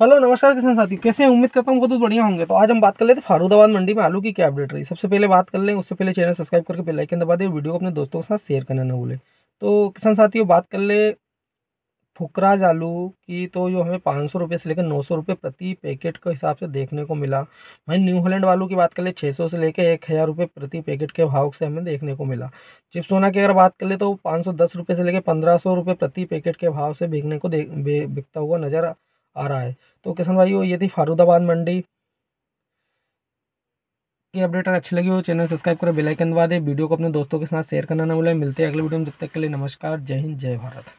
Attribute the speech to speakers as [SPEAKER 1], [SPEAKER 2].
[SPEAKER 1] hello नमस्कार किसान साथी कैसे हैं उम्मीद करता हूँ बहुत बढ़िया होंगे तो आज हम बात कर लेते फारूदाबाद मंडी में आलू की क्या अपडेट रही सबसे पहले बात कर लें उससे पहले चैनल सब्सक्राइब करके पहले लाइक दबा दे वीडियो को अपने दोस्तों के साथ शेयर करना ना भूले तो किसान साथियों बात कर ले फुकराज आलू की तो जो हमें पाँच सौ रुपये से लेकर नौ सौ रुपये प्रति पैकेट के हिसाब से देखने को मिला वहीं न्यू हॉलैंड वालों की बात कर ले छः सौ से लेकर एक हज़ार रुपये प्रति पैकेट के भाव से हमें देखने को मिला चिप्सोना सोना की अगर बात कर ले तो पाँच सौ दस रुपये से लेकर पंद्रह सौ रुपये प्रति पैकेट के भाव से बिकने को बिकता हुआ नज़र आ रहा है तो किसान भाइयों ये थी फारूदाबाद मंडी की अपडेट अच्छी लगी हो चैनल सब्सक्राइब करें बेलाइकन दबा दें वीडियो को अपने दोस्तों के साथ शेयर करना ना भूलें मिलते हैं अगले वीडियो में तब तक के लिए नमस्कार जय हिंद जय भारत